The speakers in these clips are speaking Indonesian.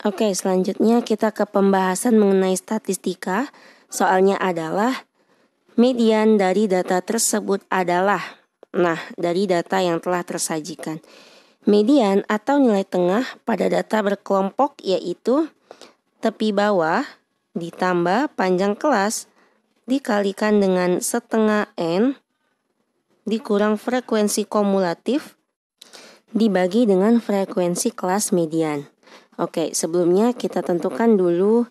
Oke, selanjutnya kita ke pembahasan mengenai statistika. Soalnya adalah median dari data tersebut adalah nah, dari data yang telah tersajikan. Median atau nilai tengah pada data berkelompok yaitu tepi bawah ditambah panjang kelas dikalikan dengan setengah n dikurang frekuensi kumulatif dibagi dengan frekuensi kelas median. Oke, sebelumnya kita tentukan dulu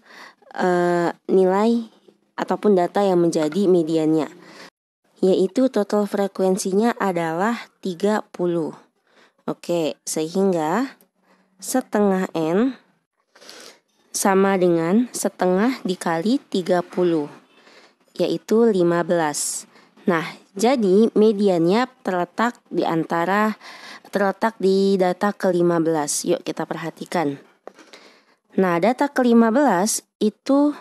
uh, nilai ataupun data yang menjadi mediannya, yaitu total frekuensinya adalah 30. Oke, sehingga setengah N sama dengan setengah dikali 30, yaitu 15. Nah, jadi mediannya terletak di antara terletak di data ke-15. Yuk kita perhatikan. Nah, data ke-15 itu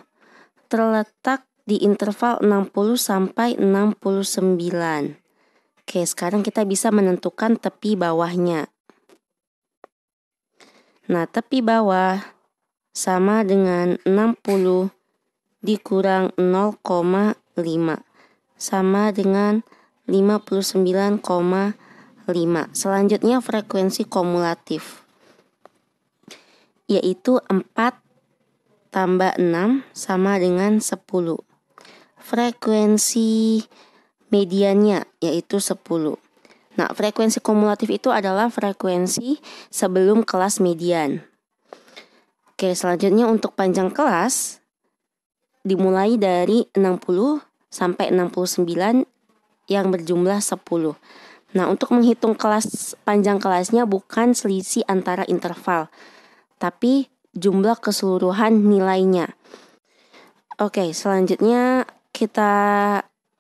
terletak di interval 60 sampai 69. Oke, sekarang kita bisa menentukan tepi bawahnya. Nah, tepi bawah sama dengan 60 dikurang 0,5 sama dengan 59,5. Selanjutnya frekuensi kumulatif yaitu 4 tambah 6 sama dengan 10. Frekuensi medianya yaitu 10. Nah, frekuensi kumulatif itu adalah frekuensi sebelum kelas median. Oke, selanjutnya untuk panjang kelas dimulai dari 60 sampai 69 yang berjumlah 10. Nah, untuk menghitung kelas panjang kelasnya bukan selisih antara interval, tapi jumlah keseluruhan nilainya. Oke, selanjutnya kita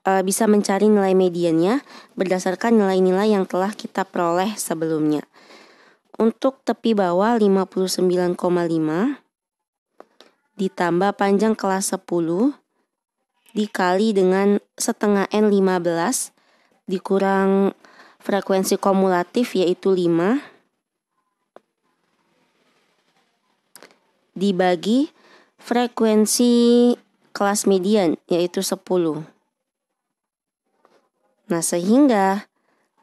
uh, bisa mencari nilai mediannya berdasarkan nilai-nilai yang telah kita peroleh sebelumnya. Untuk tepi bawah 59,5 ditambah panjang kelas 10 dikali dengan setengah N 15 dikurang frekuensi kumulatif yaitu 5 dibagi frekuensi kelas median yaitu 10. Nah, sehingga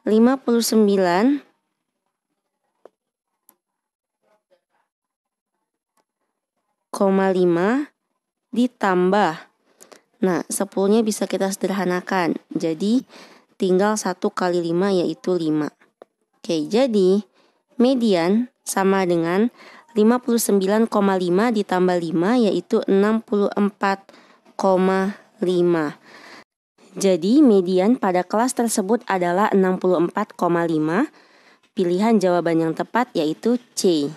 59 5 ditambah. Nah, 10-nya bisa kita sederhanakan. Jadi, tinggal 1 kali 5 yaitu 5. Oke, jadi median sama dengan 59,5 ditambah 5 yaitu 64,5. Jadi median pada kelas tersebut adalah 64,5. Pilihan jawaban yang tepat yaitu C.